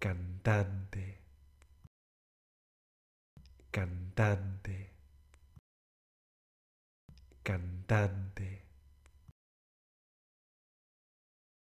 cantante, cantante, cantante.